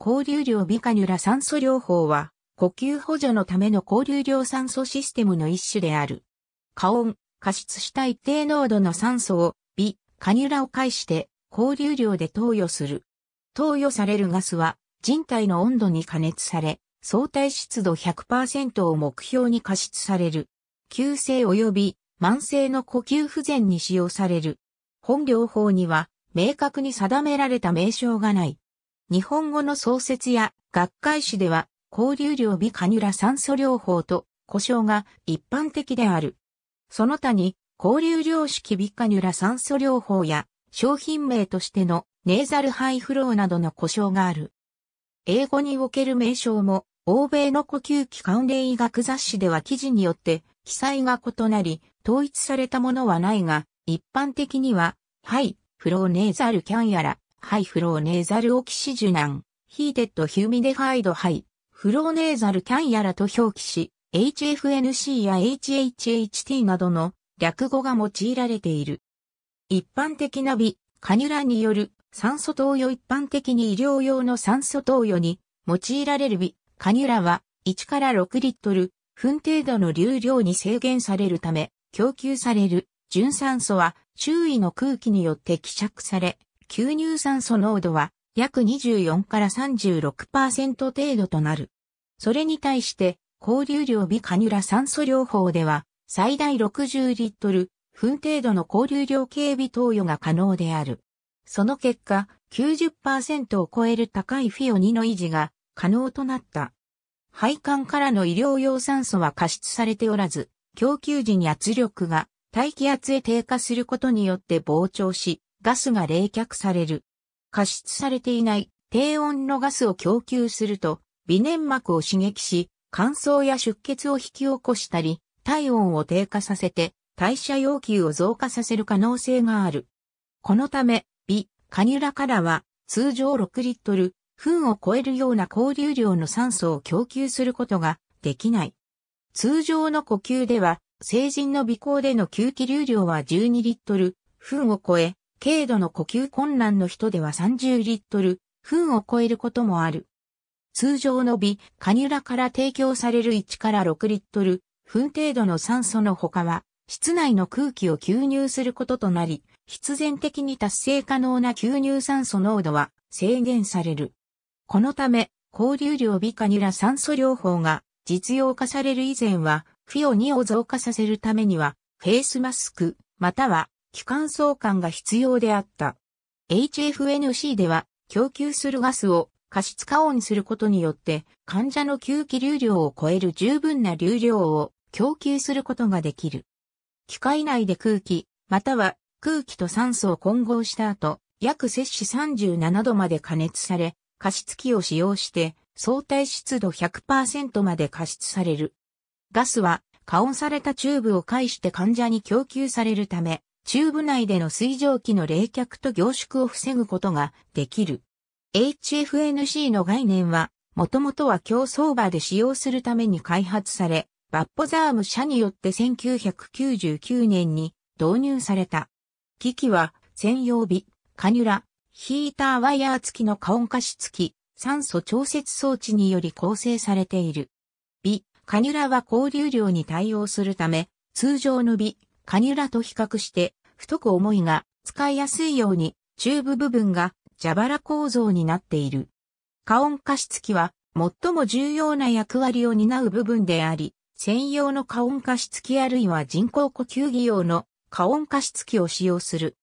交流量微カニュラ酸素療法は、呼吸補助のための交流量酸素システムの一種である。加温、加湿した一定濃度の酸素を、微カニュラを介して、交流量で投与する。投与されるガスは、人体の温度に加熱され、相対湿度100%を目標に加湿される。急性及び慢性の呼吸不全に使用される。本療法には明確に定められた名称がない。日本語の創設や学会誌では、交流量微カニュラ酸素療法と呼称が一般的である。その他に、交流量式微カニュラ酸素療法や、商品名としてのネーザルハイフローなどの呼称がある。英語における名称も、欧米の呼吸器関連医学雑誌では記事によって記載が異なり、統一されたものはないが、一般的には、ハイ、フローネーザルキャンやら、ハイフローネーザルオキシジュナン、ヒーテッドヒューミデファイドハイ、フローネーザルキャンやらと表記し、HFNC や HHHT などの略語が用いられている。一般的な美、カニュラによる酸素投与一般的に医療用の酸素投与に用いられる美、カニュラは1から6リットル、分程度の流量に制限されるため、供給される純酸素は周囲の空気によって希釈され、吸入酸素濃度は約24から36%程度となる。それに対して、交流量微カニュラ酸素療法では、最大60リットル、分程度の交流量警備投与が可能である。その結果、90%を超える高いフィオ2の維持が可能となった。配管からの医療用酸素は加湿されておらず、供給時に圧力が大気圧へ低下することによって膨張し、ガスが冷却される。加湿されていない低温のガスを供給すると、微粘膜を刺激し、乾燥や出血を引き起こしたり、体温を低下させて、代謝要求を増加させる可能性がある。このため、微、カニュラからは、通常6リットル、糞を超えるような交流量の酸素を供給することができない。通常の呼吸では、成人の微行での吸気流量は12リットル、糞を超え、軽度の呼吸困難の人では30リットル、分を超えることもある。通常の微、カニュラから提供される1から6リットル、分程度の酸素の他は、室内の空気を吸入することとなり、必然的に達成可能な吸入酸素濃度は制限される。このため、交流量微カニュラ酸素療法が実用化される以前は、フィオ2を増加させるためには、フェイスマスク、または機関相関が必要であった。HFNC では、供給するガスを過失化温することによって、患者の吸気流量を超える十分な流量を供給することができる。機械内で空気、または空気と酸素を混合した後、約摂氏37度まで加熱され、加湿器を使用して相対湿度100%まで加湿される。ガスは加温されたチューブを介して患者に供給されるため、チューブ内での水蒸気の冷却と凝縮を防ぐことができる。HFNC の概念は、もともとは競走馬で使用するために開発され、バッポザーム社によって1999年に導入された。機器は専用尾、カニュラ、ヒーターワイヤー付きの過温化し付き、酸素調節装置により構成されている。尾、カニュラは交流量に対応するため、通常の尾、カニュラと比較して太く重いが、使いやすいように、チューブ部分が蛇腹構造になっている。加温加湿器は、最も重要な役割を担う部分であり、専用の加温加湿器あるいは人工呼吸器用の加温加湿器を使用する。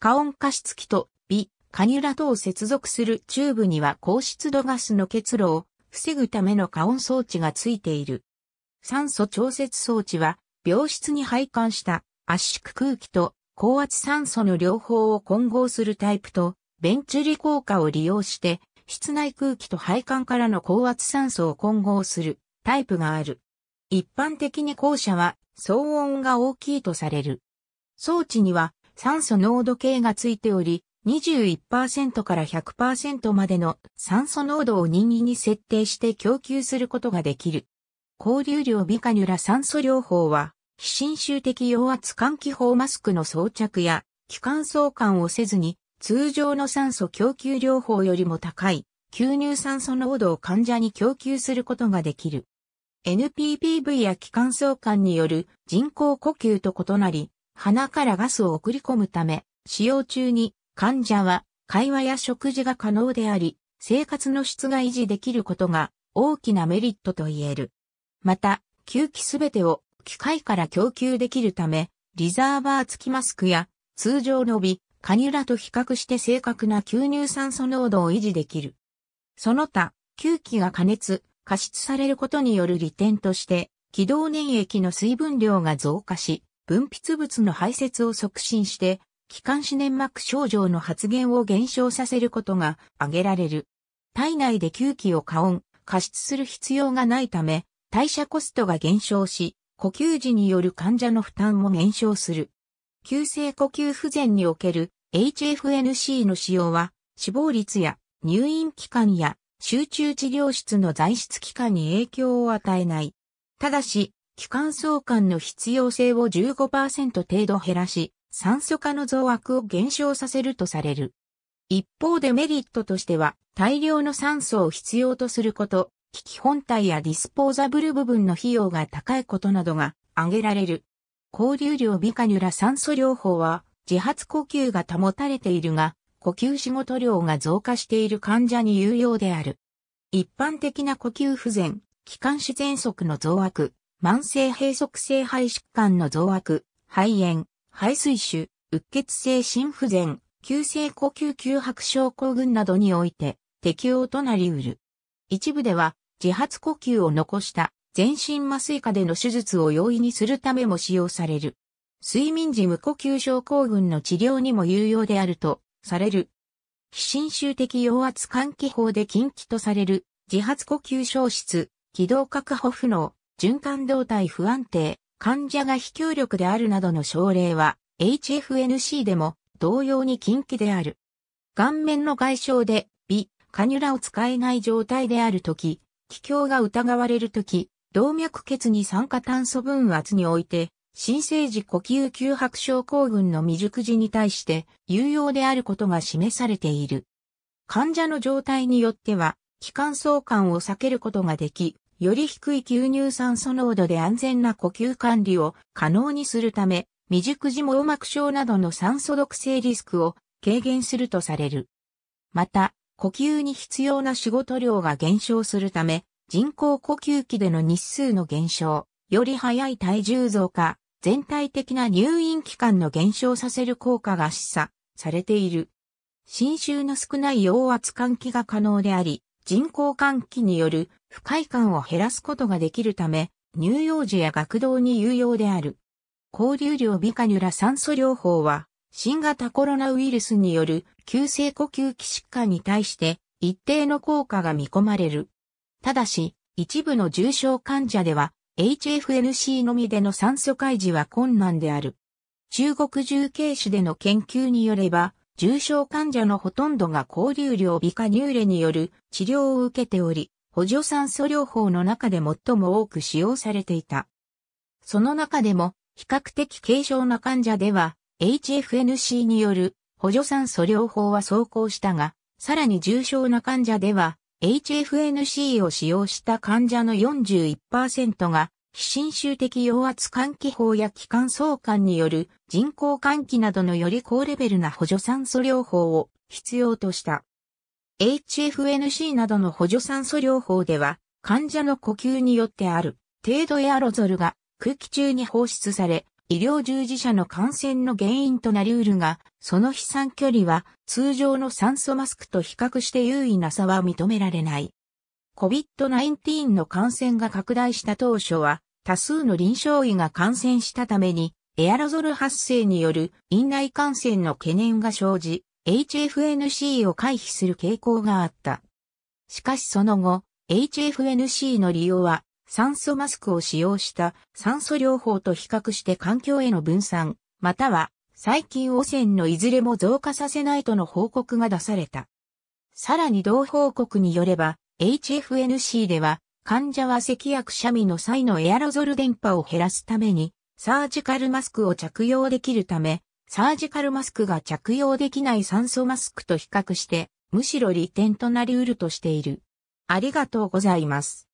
加温加湿器と微カニュラ等を接続するチューブには高湿度ガスの結露を防ぐための加温装置がついている。酸素調節装置は病室に配管した圧縮空気と高圧酸素の両方を混合するタイプと、ベンチュリ効果を利用して、室内空気と配管からの高圧酸素を混合するタイプがある。一般的に後者は騒音が大きいとされる。装置には酸素濃度計がついており、21%から100%までの酸素濃度を任意に設定して供給することができる。交流量ビカニュラ酸素療法は非侵襲的陽圧換気法マスクの装着や、気管相関をせずに、通常の酸素供給療法よりも高い、吸入酸素濃度を患者に供給することができる。NPPV や気管相関による人工呼吸と異なり、鼻からガスを送り込むため、使用中に患者は会話や食事が可能であり、生活の質が維持できることが大きなメリットと言える。また、吸気すべてを機械から供給できるため、リザーバー付きマスクや通常のビ、カニュラと比較して正確な吸入酸素濃度を維持できる。その他、吸気が加熱、加湿されることによる利点として、気道粘液の水分量が増加し、分泌物の排泄を促進して、気管支粘膜症状の発現を減少させることが挙げられる。体内で吸気を加温、加湿する必要がないため、代謝コストが減少し、呼吸時による患者の負担も減少する。急性呼吸不全における HFNC の使用は死亡率や入院期間や集中治療室の在室期間に影響を与えない。ただし、気管相関の必要性を15%程度減らし、酸素化の増悪を減少させるとされる。一方でメリットとしては、大量の酸素を必要とすること、機器本体やディスポーザブル部分の費用が高いことなどが挙げられる。交流量ビカニュラ酸素療法は自発呼吸が保たれているが、呼吸仕事量が増加している患者に有用である。一般的な呼吸不全、気管支喘息の増悪、慢性閉塞性肺疾患の増悪、肺炎、肺水腫、うっ血性心不全、急性呼吸急白症候群などにおいて適用となり得る。一部では自発呼吸を残した全身麻酔下での手術を容易にするためも使用される。睡眠時無呼吸症候群の治療にも有用であるとされる。非侵襲的陽圧換気法で禁忌とされる自発呼吸消失、気道確保不能、循環動態不安定、患者が非協力であるなどの症例は HFNC でも同様に禁忌である。顔面の外傷で、微、カニュラを使えない状態であるとき、気境が疑われるとき、動脈血に酸化炭素分圧において、新生児呼吸吸白症候群の未熟児に対して有用であることが示されている。患者の状態によっては、気管相関を避けることができ、より低い吸入酸素濃度で安全な呼吸管理を可能にするため、未熟児網膜症などの酸素毒性リスクを軽減するとされる。また、呼吸に必要な仕事量が減少するため、人工呼吸器での日数の減少、より早い体重増加、全体的な入院期間の減少させる効果が示唆されている。侵襲の少ない陽圧換気が可能であり、人工換気による不快感を減らすことができるため、乳幼児や学童に有用である。交流量微カニュラ酸素療法は、新型コロナウイルスによる急性呼吸器疾患に対して一定の効果が見込まれる。ただし、一部の重症患者では HFNC のみでの酸素開示は困難である。中国重慶市での研究によれば、重症患者のほとんどが交流量微化乳レによる治療を受けており、補助酸素療法の中で最も多く使用されていた。その中でも、比較的軽症な患者では、HFNC による補助酸素療法は走行したが、さらに重症な患者では、HFNC を使用した患者の41%が、非侵襲的陽圧換気法や気管相関による人工換気などのより高レベルな補助酸素療法を必要とした。HFNC などの補助酸素療法では、患者の呼吸によってある程度エアロゾルが空気中に放出され、医療従事者の感染の原因となりうるが、その飛散距離は通常の酸素マスクと比較して優位な差は認められない。COVID-19 の感染が拡大した当初は、多数の臨床医が感染したために、エアロゾル発生による院内感染の懸念が生じ、HFNC を回避する傾向があった。しかしその後、HFNC の利用は酸素マスクを使用した酸素療法と比較して環境への分散、または細菌汚染のいずれも増加させないとの報告が出された。さらに同報告によれば、HFNC では患者は咳やくしゃみの際のエアロゾル電波を減らすために、サージカルマスクを着用できるため、サージカルマスクが着用できない酸素マスクと比較して、むしろ利点となり得るとしている。ありがとうございます。